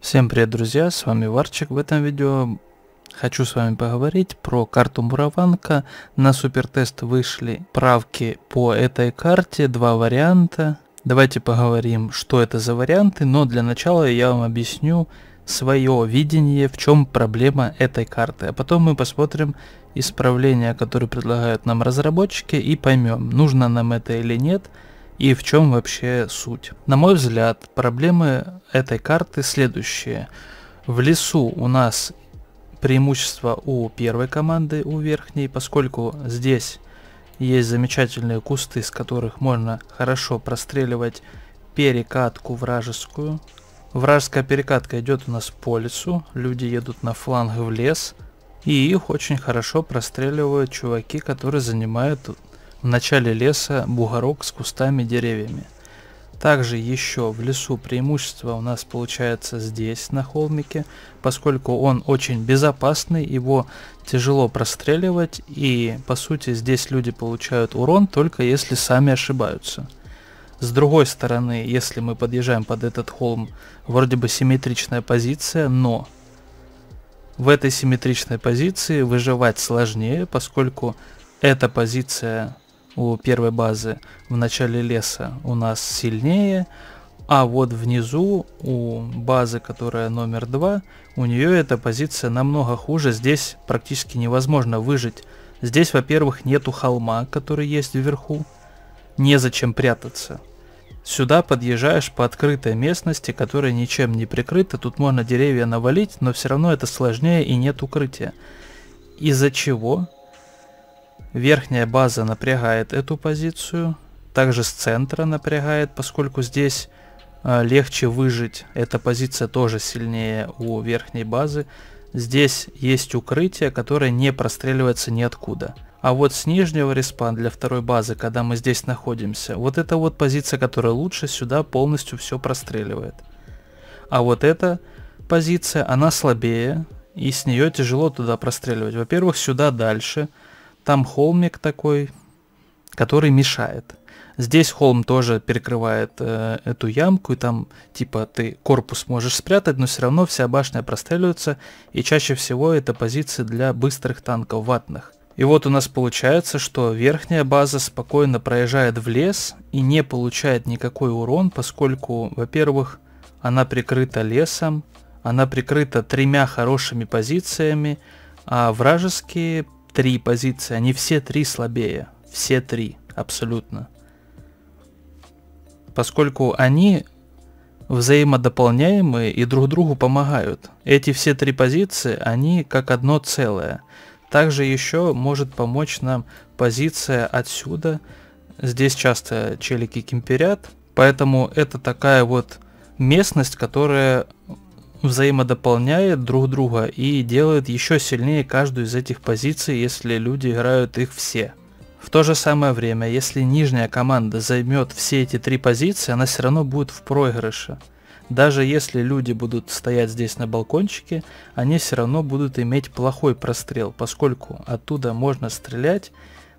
Всем привет, друзья, с вами Варчик. В этом видео хочу с вами поговорить про карту Мураванка. На супертест вышли правки по этой карте, два варианта. Давайте поговорим, что это за варианты, но для начала я вам объясню свое видение, в чем проблема этой карты. А потом мы посмотрим исправления, которые предлагают нам разработчики и поймем, нужно нам это или нет – и в чем вообще суть. На мой взгляд, проблемы этой карты следующие. В лесу у нас преимущество у первой команды, у верхней, поскольку здесь есть замечательные кусты, с которых можно хорошо простреливать перекатку вражескую. Вражеская перекатка идет у нас по лесу, люди едут на фланг в лес, и их очень хорошо простреливают чуваки, которые занимают в начале леса бугорок с кустами деревьями. Также еще в лесу преимущество у нас получается здесь, на холмике, поскольку он очень безопасный, его тяжело простреливать, и по сути здесь люди получают урон только если сами ошибаются. С другой стороны, если мы подъезжаем под этот холм, вроде бы симметричная позиция, но в этой симметричной позиции выживать сложнее, поскольку эта позиция у первой базы в начале леса у нас сильнее, а вот внизу у базы, которая номер 2, у нее эта позиция намного хуже, здесь практически невозможно выжить. Здесь, во-первых, нету холма, который есть вверху, незачем прятаться. Сюда подъезжаешь по открытой местности, которая ничем не прикрыта, тут можно деревья навалить, но все равно это сложнее и нет укрытия. Из-за чего Верхняя база напрягает эту позицию. Также с центра напрягает, поскольку здесь э, легче выжить. Эта позиция тоже сильнее у верхней базы. Здесь есть укрытие, которое не простреливается ниоткуда. А вот с нижнего респан для второй базы, когда мы здесь находимся, вот эта вот позиция, которая лучше, сюда полностью все простреливает. А вот эта позиция, она слабее, и с нее тяжело туда простреливать. Во-первых, сюда дальше – там холмик такой, который мешает. Здесь холм тоже перекрывает э, эту ямку, и там типа ты корпус можешь спрятать, но все равно вся башня простреливается, и чаще всего это позиции для быстрых танков ватных. И вот у нас получается, что верхняя база спокойно проезжает в лес и не получает никакой урон, поскольку, во-первых, она прикрыта лесом, она прикрыта тремя хорошими позициями, а вражеские три позиции, они все три слабее. Все три, абсолютно. Поскольку они взаимодополняемые и друг другу помогают. Эти все три позиции, они как одно целое. Также еще может помочь нам позиция отсюда. Здесь часто челики кемперят, поэтому это такая вот местность, которая взаимодополняет друг друга и делает еще сильнее каждую из этих позиций, если люди играют их все. В то же самое время, если нижняя команда займет все эти три позиции, она все равно будет в проигрыше. Даже если люди будут стоять здесь на балкончике, они все равно будут иметь плохой прострел, поскольку оттуда можно стрелять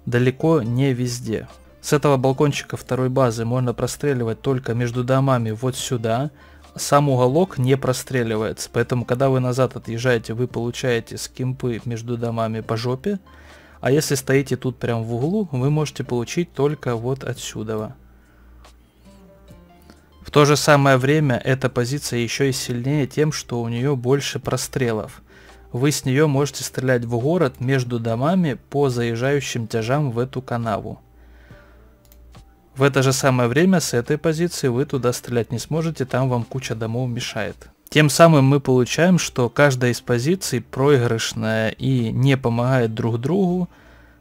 далеко не везде. С этого балкончика второй базы можно простреливать только между домами вот сюда, сам уголок не простреливается, поэтому когда вы назад отъезжаете, вы получаете скимпы между домами по жопе, а если стоите тут прям в углу, вы можете получить только вот отсюда. В то же самое время эта позиция еще и сильнее тем, что у нее больше прострелов. Вы с нее можете стрелять в город между домами по заезжающим тяжам в эту канаву. В это же самое время с этой позиции вы туда стрелять не сможете, там вам куча домов мешает. Тем самым мы получаем, что каждая из позиций проигрышная и не помогает друг другу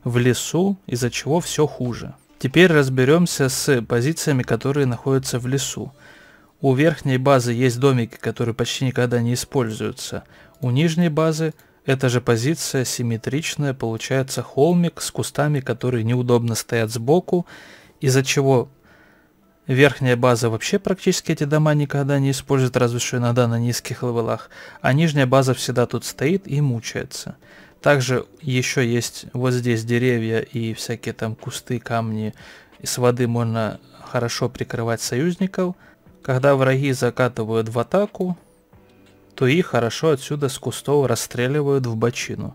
в лесу, из-за чего все хуже. Теперь разберемся с позициями, которые находятся в лесу. У верхней базы есть домики, которые почти никогда не используются. У нижней базы эта же позиция симметричная, получается холмик с кустами, которые неудобно стоят сбоку, из-за чего верхняя база вообще практически эти дома никогда не использует, разве что иногда на низких левелах, а нижняя база всегда тут стоит и мучается. Также еще есть вот здесь деревья и всякие там кусты, камни. с воды можно хорошо прикрывать союзников. Когда враги закатывают в атаку, то их хорошо отсюда с кустов расстреливают в бочину.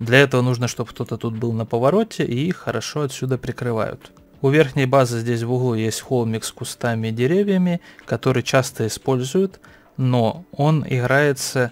Для этого нужно, чтобы кто-то тут был на повороте, и их хорошо отсюда прикрывают. У верхней базы здесь в углу есть холмик с кустами и деревьями, который часто используют, но он играется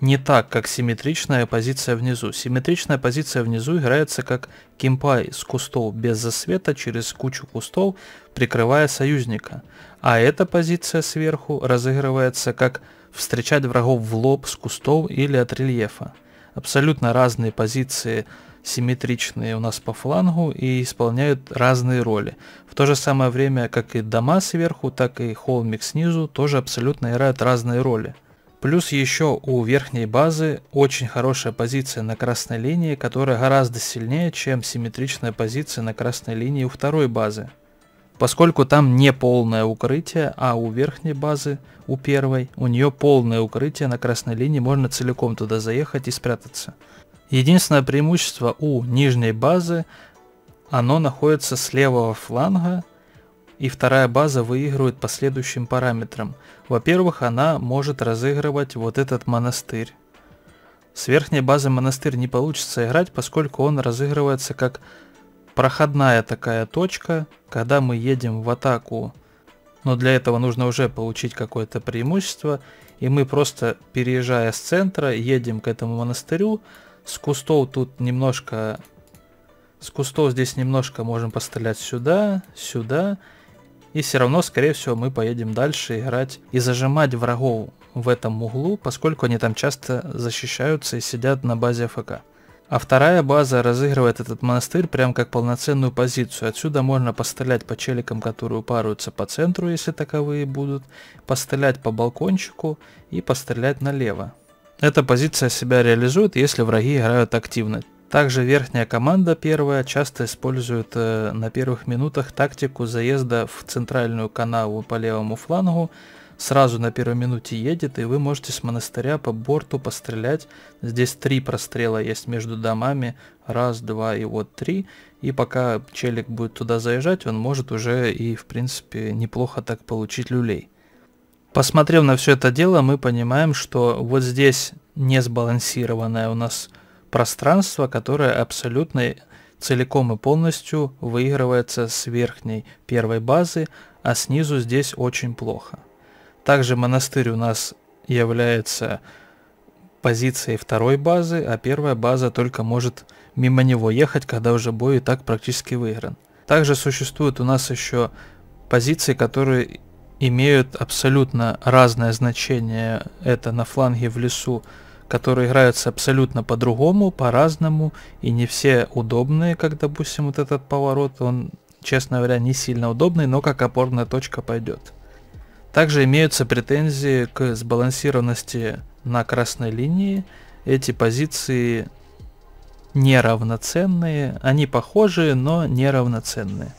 не так, как симметричная позиция внизу. Симметричная позиция внизу играется как кимпай с кустов без засвета через кучу кустов, прикрывая союзника. А эта позиция сверху разыгрывается как встречать врагов в лоб с кустов или от рельефа. Абсолютно разные позиции симметричные у нас по флангу и исполняют разные роли. В то же самое время, как и дома сверху, так и холмик снизу тоже абсолютно играют разные роли. Плюс еще у верхней базы очень хорошая позиция на красной линии, которая гораздо сильнее, чем симметричная позиция на красной линии у второй базы. Поскольку там не полное укрытие, а у верхней базы, у первой, у нее полное укрытие на красной линии, можно целиком туда заехать и спрятаться. Единственное преимущество у нижней базы, оно находится с левого фланга, и вторая база выигрывает по следующим параметрам. Во-первых, она может разыгрывать вот этот монастырь. С верхней базы монастырь не получится играть, поскольку он разыгрывается как проходная такая точка, когда мы едем в атаку. Но для этого нужно уже получить какое-то преимущество, и мы просто переезжая с центра едем к этому монастырю, с кустов тут немножко... С кустов здесь немножко можем пострелять сюда, сюда. И все равно, скорее всего, мы поедем дальше играть и зажимать врагов в этом углу, поскольку они там часто защищаются и сидят на базе АФК. А вторая база разыгрывает этот монастырь прям как полноценную позицию. Отсюда можно пострелять по челикам, которые упаруются по центру, если таковые будут, пострелять по балкончику и пострелять налево. Эта позиция себя реализует, если враги играют активно. Также верхняя команда первая часто использует э, на первых минутах тактику заезда в центральную канаву по левому флангу. Сразу на первой минуте едет, и вы можете с монастыря по борту пострелять. Здесь три прострела есть между домами. Раз, два и вот три. И пока челик будет туда заезжать, он может уже и, в принципе, неплохо так получить люлей. Посмотрев на все это дело, мы понимаем, что вот здесь несбалансированное у нас пространство, которое абсолютно целиком и полностью выигрывается с верхней первой базы, а снизу здесь очень плохо. Также монастырь у нас является позицией второй базы, а первая база только может мимо него ехать, когда уже бой и так практически выигран. Также существует у нас еще позиции, которые имеют абсолютно разное значение. Это на фланге в лесу, которые играются абсолютно по-другому, по-разному, и не все удобные, как, допустим, вот этот поворот, он, честно говоря, не сильно удобный, но как опорная точка пойдет. Также имеются претензии к сбалансированности на красной линии. Эти позиции неравноценные, они похожие, но неравноценные.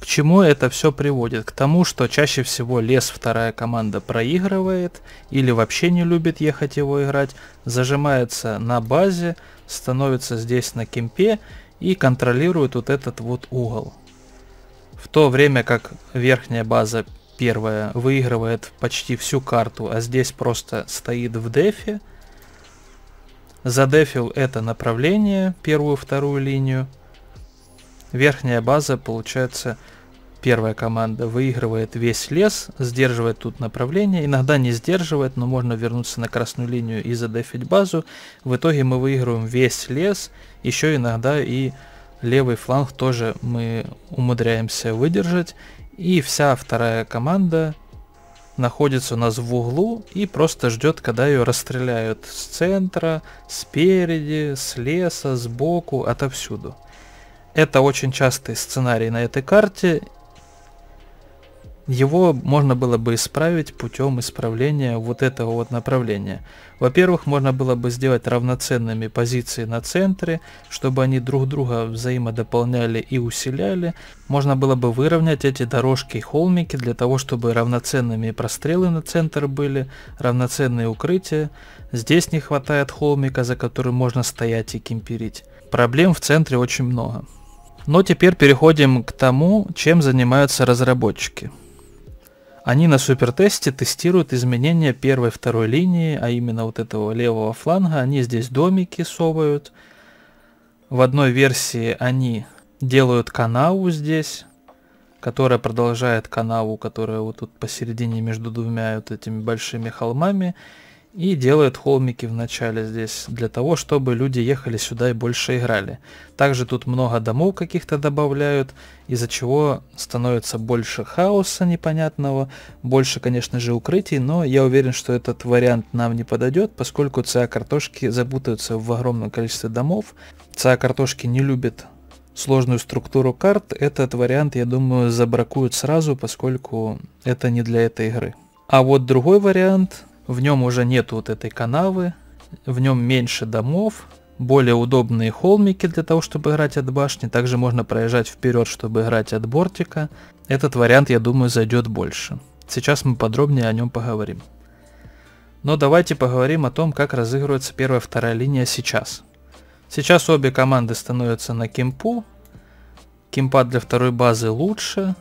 К чему это все приводит? К тому, что чаще всего лес вторая команда проигрывает или вообще не любит ехать его играть, зажимается на базе, становится здесь на кемпе и контролирует вот этот вот угол. В то время как верхняя база первая выигрывает почти всю карту, а здесь просто стоит в дефе, задефил это направление, первую-вторую линию, Верхняя база, получается, первая команда выигрывает весь лес, сдерживает тут направление, иногда не сдерживает, но можно вернуться на красную линию и задефить базу. В итоге мы выигрываем весь лес, еще иногда и левый фланг тоже мы умудряемся выдержать. И вся вторая команда находится у нас в углу и просто ждет, когда ее расстреляют с центра, спереди, с леса, сбоку, отовсюду. Это очень частый сценарий на этой карте. Его можно было бы исправить путем исправления вот этого вот направления. Во-первых, можно было бы сделать равноценными позиции на центре, чтобы они друг друга взаимодополняли и усиляли. Можно было бы выровнять эти дорожки и холмики для того, чтобы равноценными прострелы на центр были, равноценные укрытия. Здесь не хватает холмика, за которым можно стоять и кемперить. Проблем в центре очень много. Но теперь переходим к тому, чем занимаются разработчики. Они на супертесте тестируют изменения первой второй линии, а именно вот этого левого фланга. Они здесь домики совают. В одной версии они делают канаву здесь, которая продолжает канаву, которая вот тут посередине между двумя вот этими большими холмами и делает холмики в начале здесь, для того, чтобы люди ехали сюда и больше играли. Также тут много домов каких-то добавляют, из-за чего становится больше хаоса непонятного, больше, конечно же, укрытий, но я уверен, что этот вариант нам не подойдет, поскольку ЦА-картошки запутаются в огромном количестве домов. ЦА-картошки не любят сложную структуру карт, этот вариант, я думаю, забракуют сразу, поскольку это не для этой игры. А вот другой вариант в нем уже нет вот этой канавы, в нем меньше домов, более удобные холмики для того, чтобы играть от башни. Также можно проезжать вперед, чтобы играть от бортика. Этот вариант, я думаю, зайдет больше. Сейчас мы подробнее о нем поговорим. Но давайте поговорим о том, как разыгрывается первая-вторая линия сейчас. Сейчас обе команды становятся на кемпу. Кемпад для второй базы лучше,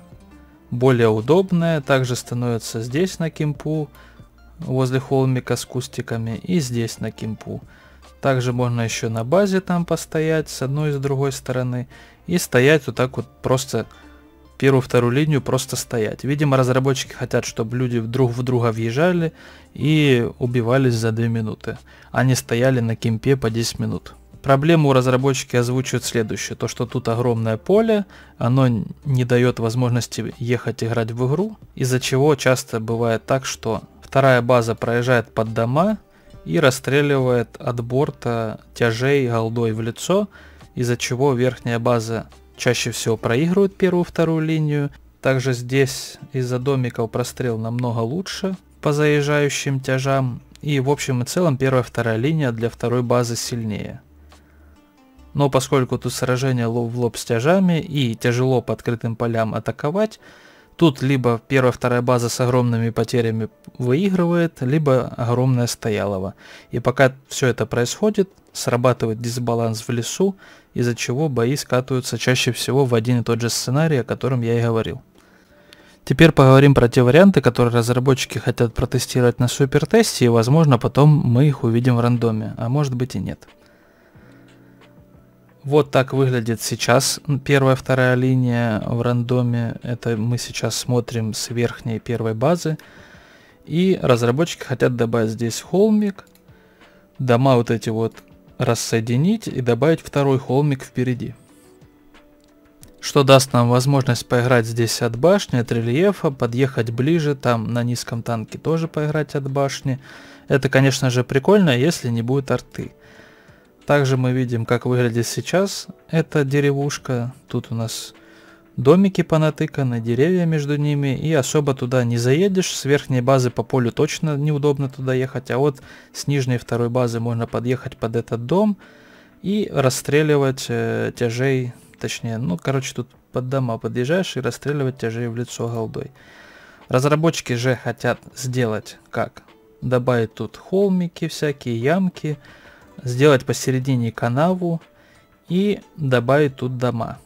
более удобная. Также становится здесь на кемпу возле холмика с кустиками и здесь на кимпу. Также можно еще на базе там постоять с одной и с другой стороны и стоять вот так вот просто первую-вторую линию просто стоять. Видимо, разработчики хотят, чтобы люди друг в друга въезжали и убивались за 2 минуты. а не стояли на кемпе по 10 минут. Проблему разработчики озвучивают следующее, то что тут огромное поле, оно не дает возможности ехать играть в игру, из-за чего часто бывает так, что Вторая база проезжает под дома и расстреливает от борта тяжей голдой в лицо, из-за чего верхняя база чаще всего проигрывает первую-вторую линию. Также здесь из-за домиков прострел намного лучше по заезжающим тяжам. И в общем и целом первая-вторая линия для второй базы сильнее. Но поскольку тут сражение лоб в лоб с тяжами и тяжело по открытым полям атаковать, Тут либо первая-вторая база с огромными потерями выигрывает, либо огромная стоялова. И пока все это происходит, срабатывает дисбаланс в лесу, из-за чего бои скатываются чаще всего в один и тот же сценарий, о котором я и говорил. Теперь поговорим про те варианты, которые разработчики хотят протестировать на супертесте, и возможно потом мы их увидим в рандоме, а может быть и нет. Вот так выглядит сейчас первая, вторая линия в рандоме. Это мы сейчас смотрим с верхней первой базы. И разработчики хотят добавить здесь холмик. Дома вот эти вот рассоединить и добавить второй холмик впереди. Что даст нам возможность поиграть здесь от башни, от рельефа, подъехать ближе, там на низком танке тоже поиграть от башни. Это, конечно же, прикольно, если не будет арты. Также мы видим, как выглядит сейчас эта деревушка. Тут у нас домики понатыканы, деревья между ними. И особо туда не заедешь. С верхней базы по полю точно неудобно туда ехать. А вот с нижней второй базы можно подъехать под этот дом и расстреливать э, тяжей. Точнее, ну, короче, тут под дома подъезжаешь и расстреливать тяжей в лицо голдой. Разработчики же хотят сделать как? Добавить тут холмики всякие, ямки. Ямки сделать посередине канаву и добавить тут дома.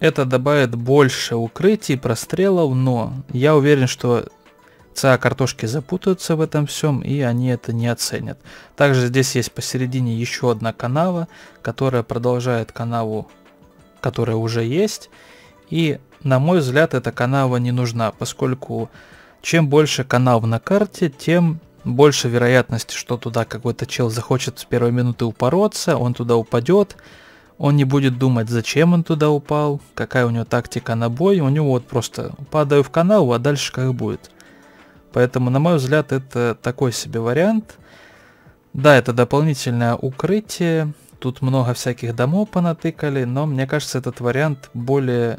Это добавит больше укрытий, прострелов, но я уверен, что ЦА картошки запутаются в этом всем, и они это не оценят. Также здесь есть посередине еще одна канава, которая продолжает канаву, которая уже есть. И, на мой взгляд, эта канава не нужна, поскольку чем больше канав на карте, тем больше вероятность, что туда какой-то чел захочет с первой минуты упороться, он туда упадет, он не будет думать, зачем он туда упал, какая у него тактика на бой, у него вот просто падаю в канал, а дальше как будет. Поэтому, на мой взгляд, это такой себе вариант. Да, это дополнительное укрытие, тут много всяких домов понатыкали, но мне кажется, этот вариант более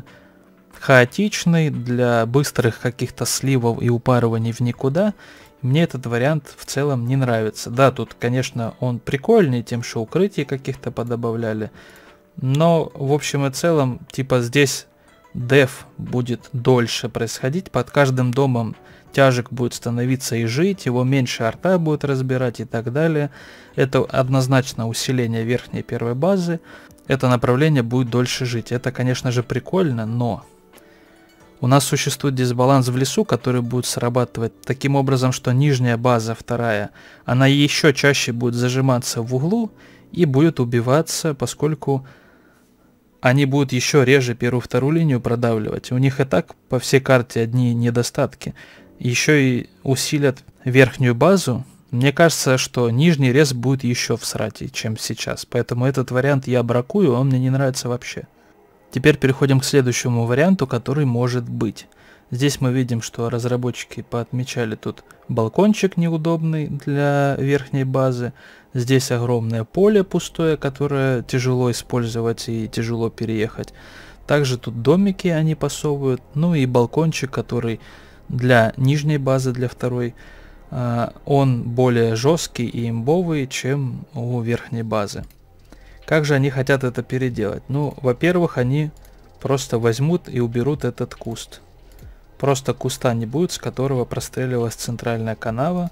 хаотичный для быстрых каких-то сливов и упарываний в никуда, мне этот вариант в целом не нравится. Да, тут, конечно, он прикольный, тем, что укрытий каких-то подобавляли. Но, в общем и целом, типа здесь деф будет дольше происходить. Под каждым домом тяжек будет становиться и жить, его меньше арта будет разбирать и так далее. Это однозначно усиление верхней первой базы. Это направление будет дольше жить. Это, конечно же, прикольно, но у нас существует дисбаланс в лесу, который будет срабатывать таким образом, что нижняя база, вторая, она еще чаще будет зажиматься в углу и будет убиваться, поскольку они будут еще реже первую-вторую линию продавливать. У них и так по всей карте одни недостатки. Еще и усилят верхнюю базу. Мне кажется, что нижний рез будет еще в срате, чем сейчас. Поэтому этот вариант я бракую, он мне не нравится вообще. Теперь переходим к следующему варианту, который может быть. Здесь мы видим, что разработчики поотмечали тут балкончик неудобный для верхней базы. Здесь огромное поле пустое, которое тяжело использовать и тяжело переехать. Также тут домики они пасовывают, ну и балкончик, который для нижней базы, для второй, а, он более жесткий и имбовый, чем у верхней базы. Как же они хотят это переделать? Ну, во-первых, они просто возьмут и уберут этот куст. Просто куста не будет, с которого простреливалась центральная канава.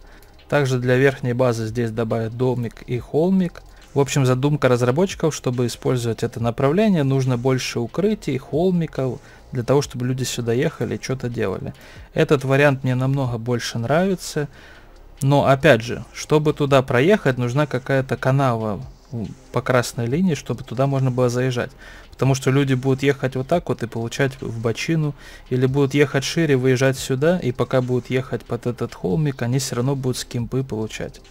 Также для верхней базы здесь добавят домик и холмик. В общем, задумка разработчиков, чтобы использовать это направление, нужно больше укрытий, холмиков, для того, чтобы люди сюда ехали и что-то делали. Этот вариант мне намного больше нравится. Но опять же, чтобы туда проехать, нужна какая-то канава ну, по красной линии, чтобы туда можно было заезжать. Потому что люди будут ехать вот так вот и получать в бочину, или будут ехать шире, выезжать сюда, и пока будут ехать под этот холмик, они все равно будут скимпы получать.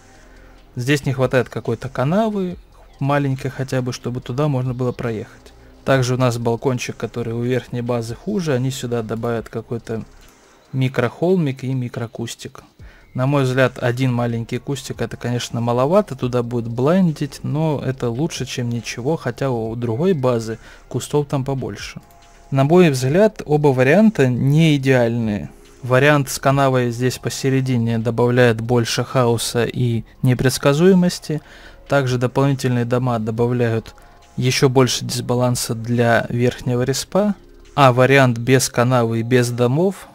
Здесь не хватает какой-то канавы, маленькой хотя бы, чтобы туда можно было проехать. Также у нас балкончик, который у верхней базы хуже, они сюда добавят какой-то микрохолмик и микрокустик. На мой взгляд, один маленький кустик это, конечно, маловато, туда будет блайндить, но это лучше, чем ничего, хотя у другой базы кустов там побольше. На мой взгляд, оба варианта не идеальные. Вариант с канавой здесь посередине добавляет больше хаоса и непредсказуемости. Также дополнительные дома добавляют еще больше дисбаланса для верхнего респа. А вариант без канавы и без домов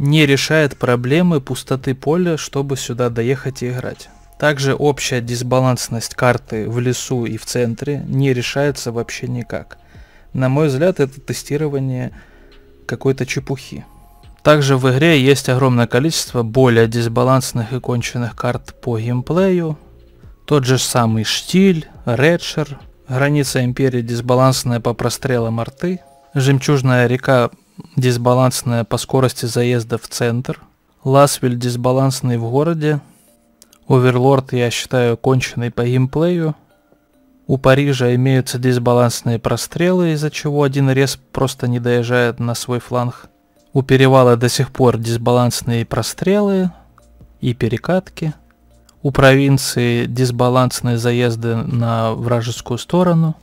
не решает проблемы пустоты поля, чтобы сюда доехать и играть. Также общая дисбалансность карты в лесу и в центре не решается вообще никак. На мой взгляд, это тестирование какой-то чепухи. Также в игре есть огромное количество более дисбалансных и конченных карт по геймплею. Тот же самый Штиль, Редшер, Граница Империи дисбалансная по прострелам арты, Жемчужная река дисбалансная по скорости заезда в центр. Ласвель дисбалансный в городе. Оверлорд, я считаю, конченый по геймплею. У Парижа имеются дисбалансные прострелы, из-за чего один рез просто не доезжает на свой фланг. У Перевала до сих пор дисбалансные прострелы и перекатки. У провинции дисбалансные заезды на вражескую сторону.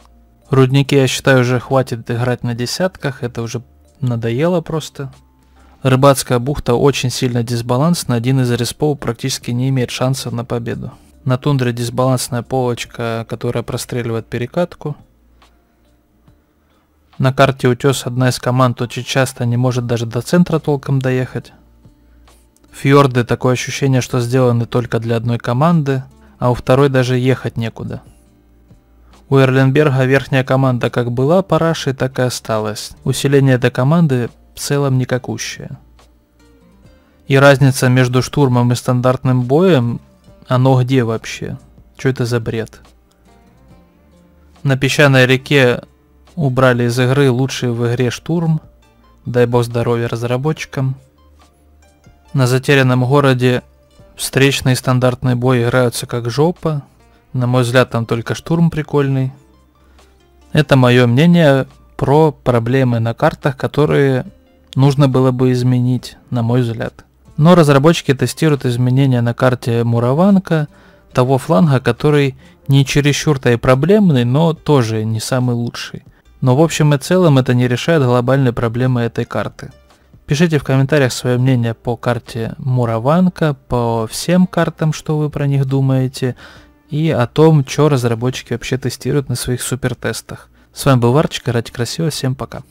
Рудники, я считаю, уже хватит играть на десятках, это уже Надоело просто. Рыбацкая бухта очень сильно дисбалансна, один из респов практически не имеет шансов на победу. На тундре дисбалансная полочка, которая простреливает перекатку. На карте утес одна из команд очень часто не может даже до центра толком доехать. Фьорды такое ощущение, что сделаны только для одной команды, а у второй даже ехать некуда. У Эрленберга верхняя команда как была парашей, так и осталась. Усиление до команды в целом никакущее. И разница между штурмом и стандартным боем, а оно где вообще? Что это за бред? На песчаной реке убрали из игры лучший в игре штурм. Дай бог здоровья разработчикам. На затерянном городе встречный и стандартный бой играются как жопа. На мой взгляд, там только штурм прикольный. Это мое мнение про проблемы на картах, которые нужно было бы изменить, на мой взгляд. Но разработчики тестируют изменения на карте Мураванка, того фланга, который не чересчур-то и проблемный, но тоже не самый лучший. Но в общем и целом это не решает глобальные проблемы этой карты. Пишите в комментариях свое мнение по карте Мураванка, по всем картам, что вы про них думаете, и о том, что разработчики вообще тестируют на своих супертестах. С вами был Варчик, ради красиво, всем пока.